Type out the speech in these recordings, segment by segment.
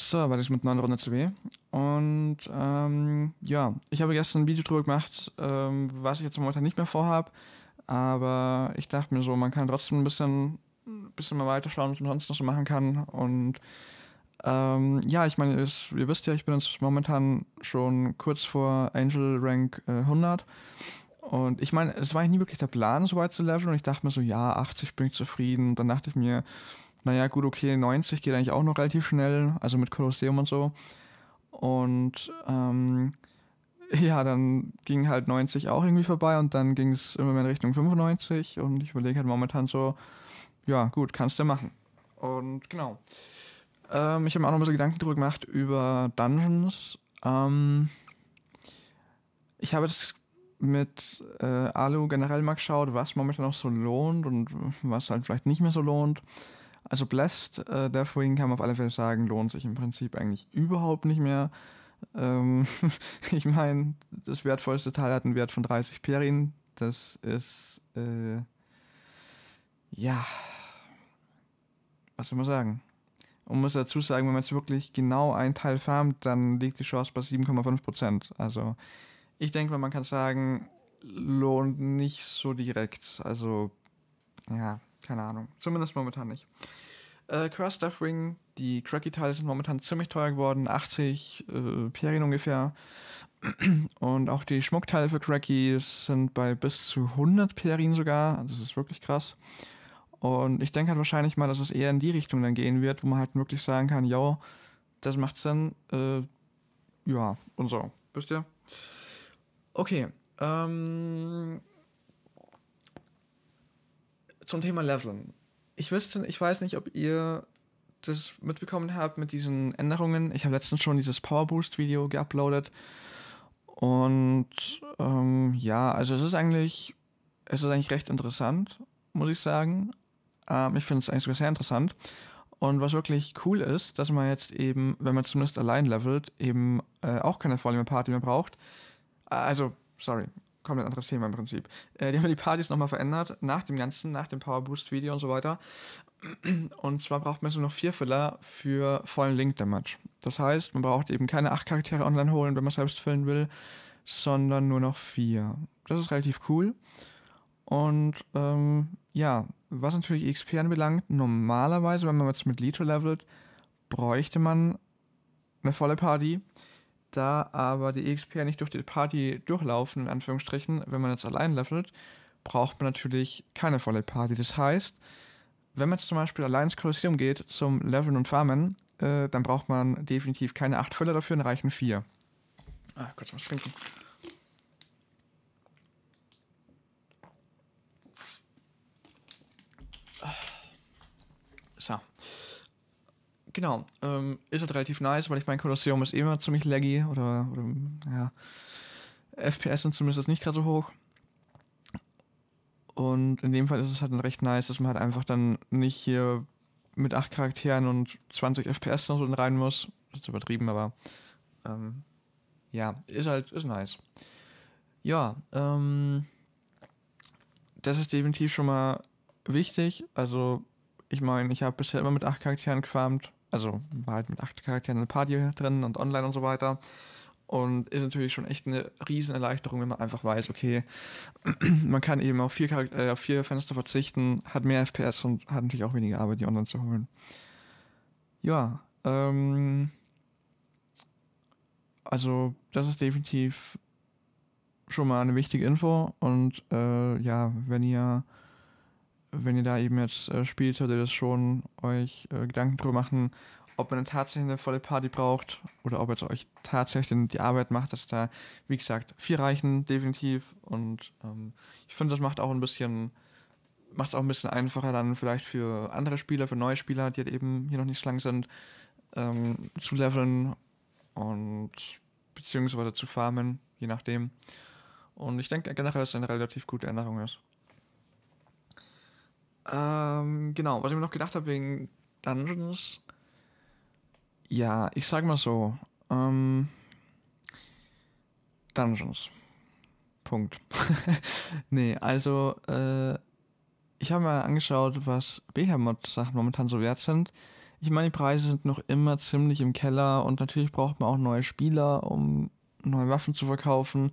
So, weil ich mit 9 Runde CW. Und ähm, ja, ich habe gestern ein Video drüber gemacht, ähm, was ich jetzt momentan halt nicht mehr vorhabe. Aber ich dachte mir so, man kann trotzdem ein bisschen, ein bisschen mal weiterschauen, was man sonst noch so machen kann. Und ähm, ja, ich meine, ihr, wisst ja, ich bin jetzt momentan schon kurz vor Angel Rank äh, 100. Und ich meine, es war nicht wirklich der Plan, so weit zu leveln. Und ich dachte mir so, ja, 80 bin ich zufrieden. Und dann dachte ich mir, naja, gut, okay, 90 geht eigentlich auch noch relativ schnell, also mit Kolosseum und so. Und ähm, ja, dann ging halt 90 auch irgendwie vorbei und dann ging es immer mehr in Richtung 95 und ich überlege halt momentan so, ja, gut, kannst du machen. Und genau. Ähm, ich habe mir auch noch ein bisschen Gedanken drüber gemacht über Dungeons. Ähm, ich habe jetzt mit äh, Alu generell mal geschaut, was momentan noch so lohnt und was halt vielleicht nicht mehr so lohnt. Also Blessed äh, Deathwing kann man auf alle Fälle sagen, lohnt sich im Prinzip eigentlich überhaupt nicht mehr. Ähm, ich meine, das wertvollste Teil hat einen Wert von 30 Perin. Das ist, äh, ja, was soll man sagen? Und muss dazu sagen, wenn man jetzt wirklich genau einen Teil farmt, dann liegt die Chance bei 7,5%. Also ich denke mal, man kann sagen, lohnt nicht so direkt. Also, ja, keine Ahnung. Zumindest momentan nicht. Äh, Curse Death Ring, die Cracky-Teile sind momentan ziemlich teuer geworden, 80 äh, Pierin ungefähr. Und auch die Schmuckteile für Cracky sind bei bis zu 100 Pierin sogar. Also das ist wirklich krass. Und ich denke halt wahrscheinlich mal, dass es eher in die Richtung dann gehen wird, wo man halt wirklich sagen kann, yo, das macht Sinn. Äh, ja, und so. Wisst ihr? Okay. Ähm, zum Thema Leveln. Ich wüsste, ich weiß nicht, ob ihr das mitbekommen habt mit diesen Änderungen. Ich habe letztens schon dieses Power Boost Video geuploadet. Und ähm, ja, also es ist eigentlich, es ist eigentlich recht interessant, muss ich sagen. Ähm, ich finde es eigentlich sogar sehr interessant. Und was wirklich cool ist, dass man jetzt eben, wenn man zumindest allein levelt, eben äh, auch keine Vollmer Party mehr braucht. Äh, also, sorry, komplett anderes Thema im Prinzip. Äh, die haben die Partys nochmal verändert, nach dem Ganzen, nach dem Power Boost Video und so weiter. Und zwar braucht man so noch vier Filler für vollen Link Damage. Das heißt, man braucht eben keine acht Charaktere online holen, wenn man selbst füllen will, sondern nur noch vier. Das ist relativ cool. Und ähm, ja, was natürlich e XP anbelangt, normalerweise, wenn man jetzt mit Lito levelt, bräuchte man eine volle Party da aber die EXP ja nicht durch die Party durchlaufen, in Anführungsstrichen, wenn man jetzt allein levelt, braucht man natürlich keine volle Party. Das heißt, wenn man jetzt zum Beispiel allein ins Kolosseum geht zum Leveln und Farmen, äh, dann braucht man definitiv keine acht Fülle dafür, dann reichen vier. Ah, kurz was trinken. genau. Ähm, ist halt relativ nice, weil ich mein Kolosseum ist eh immer ziemlich laggy oder, oder ja. FPS sind zumindest nicht gerade so hoch. Und in dem Fall ist es halt recht nice, dass man halt einfach dann nicht hier mit 8 Charakteren und 20 FPS noch so rein muss. Das ist übertrieben, aber ähm, ja, ist halt, ist nice. Ja, ähm, das ist definitiv schon mal wichtig. Also, ich meine, ich habe bisher immer mit 8 Charakteren gefarmt. Also war halt mit acht Charakteren eine Party drin und online und so weiter. Und ist natürlich schon echt eine Erleichterung, wenn man einfach weiß, okay, man kann eben auf vier, Charakter, äh, auf vier Fenster verzichten, hat mehr FPS und hat natürlich auch weniger Arbeit, die online zu holen. Ja, ähm, also das ist definitiv schon mal eine wichtige Info. Und äh, ja, wenn ihr wenn ihr da eben jetzt äh, spielt, solltet ihr das schon euch äh, Gedanken drüber machen, ob man tatsächlich eine volle Party braucht oder ob es euch tatsächlich die Arbeit macht, dass da, wie gesagt, vier reichen, definitiv. Und ähm, ich finde, das macht auch ein bisschen, macht es auch ein bisschen einfacher dann vielleicht für andere Spieler, für neue Spieler, die halt eben hier noch nicht so lang sind, ähm, zu leveln und beziehungsweise zu farmen, je nachdem. Und ich denke generell, dass es eine relativ gute Änderung ist. Ähm, genau, was ich mir noch gedacht habe wegen Dungeons. Ja, ich sag mal so. Ähm, Dungeons. Punkt. nee, also äh, ich habe mal angeschaut, was Behemoth-Sachen momentan so wert sind. Ich meine, die Preise sind noch immer ziemlich im Keller und natürlich braucht man auch neue Spieler, um neue Waffen zu verkaufen.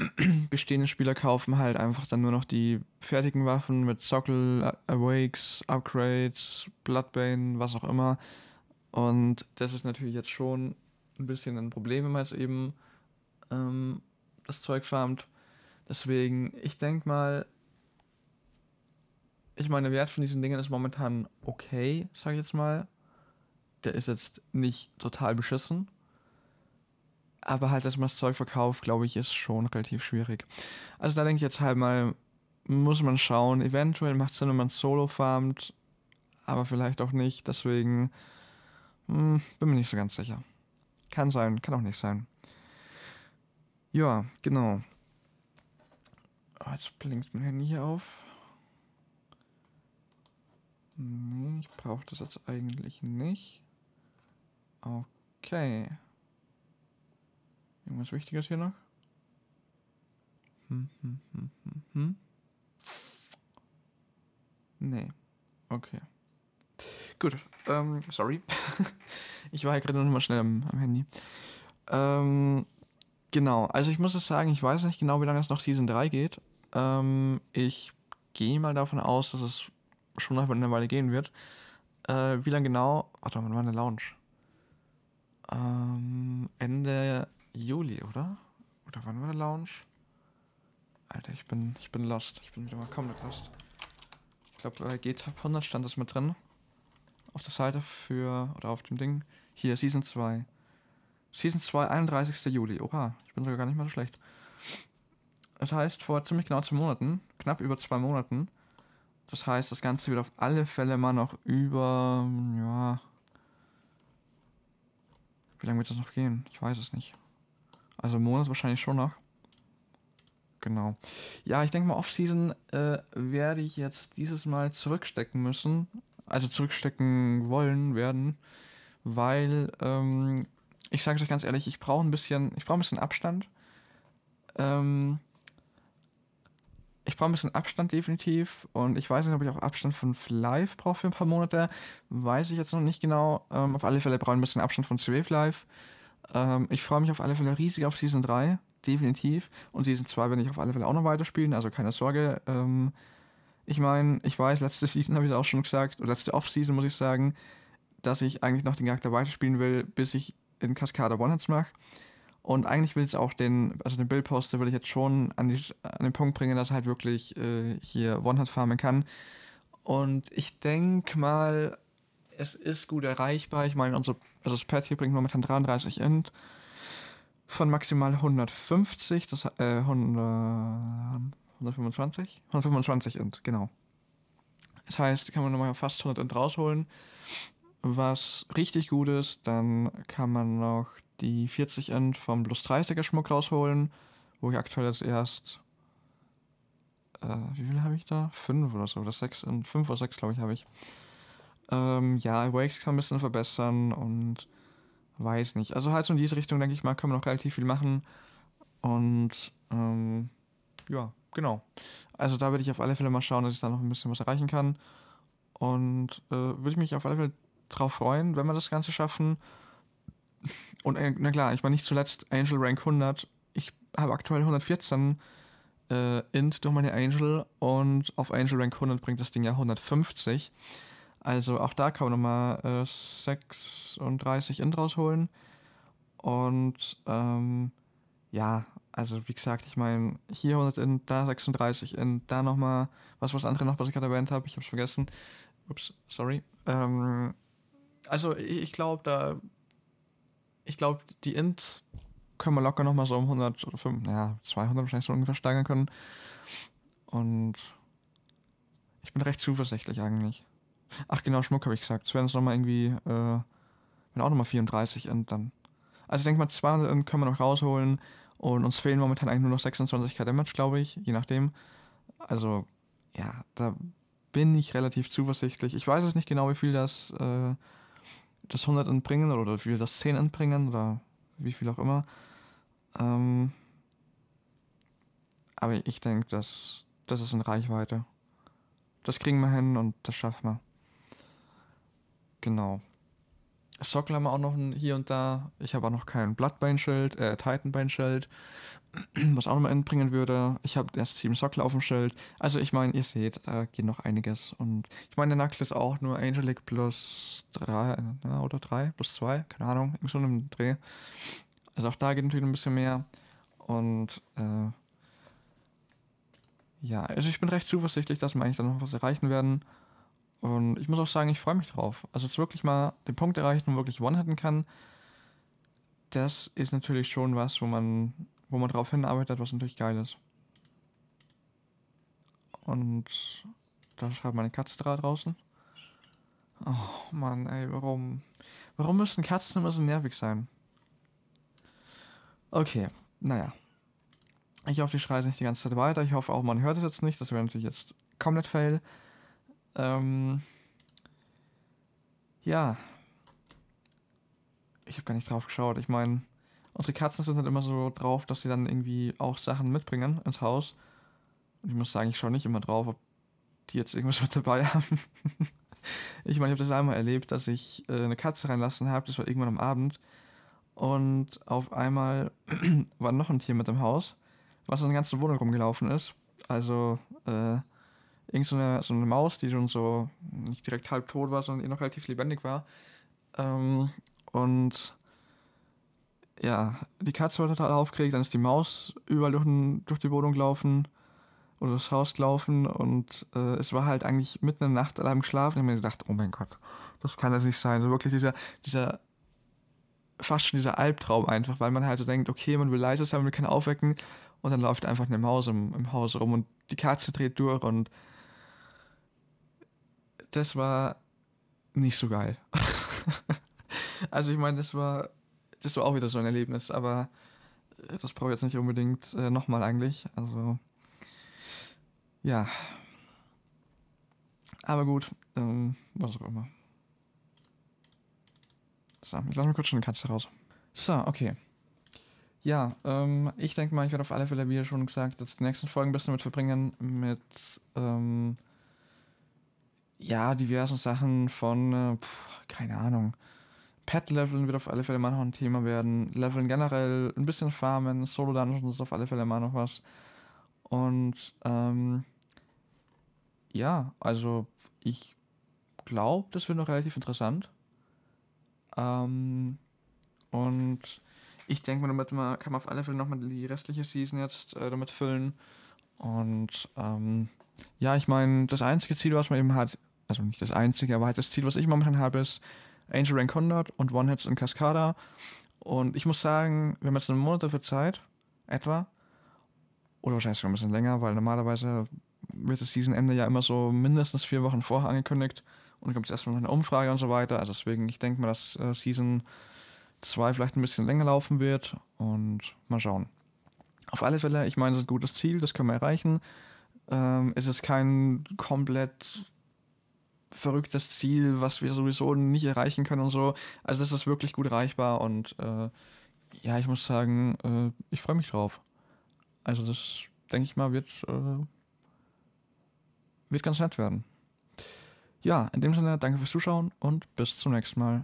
bestehende Spieler kaufen halt einfach dann nur noch die fertigen Waffen mit Sockel, Awakes, Upgrades, Bloodbane, was auch immer. Und das ist natürlich jetzt schon ein bisschen ein Problem, wenn man jetzt eben ähm, das Zeug farmt. Deswegen, ich denke mal, ich meine, der Wert von diesen Dingen ist momentan okay, sage ich jetzt mal. Der ist jetzt nicht total beschissen. Aber halt, dass man das Zeug verkauft, glaube ich, ist schon relativ schwierig. Also da denke ich jetzt halt mal, muss man schauen. Eventuell macht es Sinn, wenn man solo farmt, aber vielleicht auch nicht. Deswegen mh, hm, bin mir nicht so ganz sicher. Kann sein, kann auch nicht sein. Ja, genau. Ah, jetzt blinkt mein Handy hier auf. Nee, ich brauche das jetzt eigentlich nicht. Okay. Irgendwas Wichtiges hier noch? Hm, hm, hm, hm, hm. Nee. Okay. Gut. Ähm, sorry. ich war ja gerade noch mal schnell am, am Handy. Ähm, genau. Also ich muss es sagen, ich weiß nicht genau, wie lange es noch Season 3 geht. Ähm, ich gehe mal davon aus, dass es schon nach eine Weile gehen wird. Äh, wie lange genau? Warte mal, wann war eine Lounge? Ähm, Ende Juli, oder? Oder wann war der Lounge? Alter, ich bin, ich bin lost. Ich bin wieder mal komplett lost. Ich glaube, bei GTAP 100 stand das mit drin. Auf der Seite für, oder auf dem Ding. Hier, Season 2. Season 2, 31. Juli. Oha, ich bin sogar gar nicht mal so schlecht. Das heißt, vor ziemlich genau zwei Monaten, knapp über zwei Monaten, das heißt, das Ganze wird auf alle Fälle mal noch über, ja... Wie lange wird das noch gehen? Ich weiß es nicht. Also Monat wahrscheinlich schon noch. Genau. Ja, ich denke mal, Offseason äh, werde ich jetzt dieses Mal zurückstecken müssen. Also zurückstecken wollen werden. Weil, ähm, ich sage es euch ganz ehrlich, ich brauche ein bisschen, ich brauche ein bisschen Abstand. Ähm, ich brauche ein bisschen Abstand definitiv und ich weiß nicht, ob ich auch Abstand von Live brauche für ein paar Monate. Weiß ich jetzt noch nicht genau. Ähm, auf alle Fälle brauche ich ein bisschen Abstand von CW Live. Ähm, ich freue mich auf alle Fälle riesig auf Season 3, definitiv. Und Season 2 werde ich auf alle Fälle auch noch weiterspielen, also keine Sorge. Ähm, ich meine, ich weiß, letzte Season habe ich es auch schon gesagt, oder letzte Off-Season muss ich sagen, dass ich eigentlich noch den Charakter weiterspielen will, bis ich in Cascada One-Hits mache. Und eigentlich will ich jetzt auch den, also den Bildposter will ich jetzt schon an, die, an den Punkt bringen, dass er halt wirklich äh, hier One-Hit farmen kann. Und ich denke mal, es ist gut erreichbar. Ich meine, unsere also das Pad hier bringt momentan 33 Int von maximal 150, das äh, 100, 125? 125 Int, genau. Das heißt, kann man nochmal fast 100 Int rausholen. Was richtig gut ist, dann kann man noch die 40 Int vom plus 30er Schmuck rausholen, wo ich aktuell jetzt erst äh, wie viel habe ich da? 5 oder so, oder 6 Int, 5 oder 6 glaube ich habe ich. Ähm, ja, Wakes kann man ein bisschen verbessern und weiß nicht. Also halt so in diese Richtung, denke ich mal, kann man noch relativ viel machen. Und ähm, ja, genau. Also da würde ich auf alle Fälle mal schauen, dass ich da noch ein bisschen was erreichen kann. Und äh, würde mich auf alle Fälle drauf freuen, wenn wir das Ganze schaffen. Und äh, na klar, ich meine nicht zuletzt Angel Rank 100. Ich habe aktuell 114 äh, Int durch meine Angel und auf Angel Rank 100 bringt das Ding ja 150. Also auch da kann man nochmal äh, 36 Int rausholen. Und ähm, ja, also wie gesagt, ich meine, hier 100 Int, da 36 Int, da nochmal, was war das andere noch, was ich gerade erwähnt habe, ich habe es vergessen. Ups, sorry. Ähm, also ich glaube, da, ich glaube, die Int können wir locker nochmal so um 100 oder 5, ja, 200 wahrscheinlich so ungefähr steigern können. Und ich bin recht zuversichtlich eigentlich. Ach genau, Schmuck habe ich gesagt. Es werden es nochmal irgendwie, äh, wenn auch nochmal 34 und dann. Also ich denke mal, 200 können wir noch rausholen und uns fehlen momentan eigentlich nur noch 26k Damage, glaube ich, je nachdem. Also ja, da bin ich relativ zuversichtlich. Ich weiß es nicht genau, wie viel das, äh, das 100 entbringen oder wie viel das 10 entbringen oder wie viel auch immer. Ähm, aber ich denke, dass das ist in Reichweite. Das kriegen wir hin und das schaffen wir. Genau. Sockler haben wir auch noch hier und da. Ich habe auch noch kein Blattbeinschild, äh, Titanbeinschild, was auch noch mal entbringen würde. Ich habe erst sieben Sockler auf dem Schild. Also ich meine, ihr seht, da geht noch einiges. Und ich meine, der Knuckle ist auch nur Angelic plus drei äh, oder drei plus zwei, keine Ahnung, in so einem Dreh. Also auch da geht natürlich ein bisschen mehr. Und äh, ja, also ich bin recht zuversichtlich, dass wir eigentlich dann noch was erreichen werden. Und ich muss auch sagen, ich freue mich drauf. Also, jetzt wirklich mal den Punkt erreichen und wirklich One-Hitten kann, das ist natürlich schon was, wo man, wo man drauf hinarbeitet, was natürlich geil ist. Und da schreibt meine Katze da draußen. Oh Mann, ey, warum? Warum müssen Katzen immer so nervig sein? Okay, naja. Ich hoffe, die schreien nicht die ganze Zeit weiter. Ich hoffe auch, man hört es jetzt nicht. Das wäre natürlich jetzt komplett fail. Ähm, ja. Ich habe gar nicht drauf geschaut. Ich meine, unsere Katzen sind halt immer so drauf, dass sie dann irgendwie auch Sachen mitbringen ins Haus. Und ich muss sagen, ich schaue nicht immer drauf, ob die jetzt irgendwas mit dabei haben. ich meine, ich habe das einmal erlebt, dass ich äh, eine Katze reinlassen habe. Das war irgendwann am Abend. Und auf einmal war noch ein Tier mit im Haus, was in der ganzen Wohnung rumgelaufen ist. Also, äh, irgend so eine, so eine Maus, die schon so nicht direkt halb tot war, sondern eh noch relativ lebendig war. Ähm, und ja, die Katze war total aufgeregt, dann ist die Maus überall durch, durch die Wohnung gelaufen oder das Haus gelaufen und äh, es war halt eigentlich mitten in der Nacht allein geschlafen. Ich habe mir gedacht, oh mein Gott, das kann das nicht sein. So wirklich dieser, dieser fast schon dieser Albtraum einfach, weil man halt so denkt, okay, man will leise sein, man will keinen aufwecken und dann läuft einfach eine Maus im, im Haus rum und die Katze dreht durch und das war nicht so geil. also ich meine, das war, das war auch wieder so ein Erlebnis, aber das brauche ich jetzt nicht unbedingt äh, nochmal eigentlich. Also ja. Aber gut, ähm, was auch immer. So, jetzt lassen wir kurz schon eine Katze raus. So, okay. Ja, ähm, ich denke mal, ich werde auf alle Fälle, wie ihr schon gesagt, jetzt die nächsten Folgen ein bisschen mit verbringen, mit ähm, ja, diversen Sachen von, äh, pf, keine Ahnung, Pet-Leveln wird auf alle Fälle mal noch ein Thema werden. Leveln generell, ein bisschen Farmen, Solo-Dungeons ist auf alle Fälle mal noch was. Und ähm, ja, also ich glaube, das wird noch relativ interessant. Ähm, und ich denke, damit man, kann man auf alle Fälle nochmal die restliche Season jetzt äh, damit füllen. Und ähm, ja, ich meine, das einzige Ziel, was man eben hat, also nicht das einzige, aber halt das Ziel, was ich momentan habe, ist Angel Rank 100 und One-Hits in Cascada. Und ich muss sagen, wir haben jetzt einen Monat dafür Zeit, etwa. Oder wahrscheinlich sogar ein bisschen länger, weil normalerweise wird das Seasonende ja immer so mindestens vier Wochen vorher angekündigt. Und dann gibt es erstmal noch eine Umfrage und so weiter. Also deswegen, ich denke mal, dass äh, Season 2 vielleicht ein bisschen länger laufen wird. Und mal schauen. Auf alle Fälle, ich meine, es ist ein gutes Ziel, das können wir erreichen. Ähm, es ist kein komplett verrücktes Ziel, was wir sowieso nicht erreichen können und so. Also das ist wirklich gut erreichbar und äh, ja, ich muss sagen, äh, ich freue mich drauf. Also das, denke ich mal, wird, äh, wird ganz nett werden. Ja, in dem Sinne, danke fürs Zuschauen und bis zum nächsten Mal.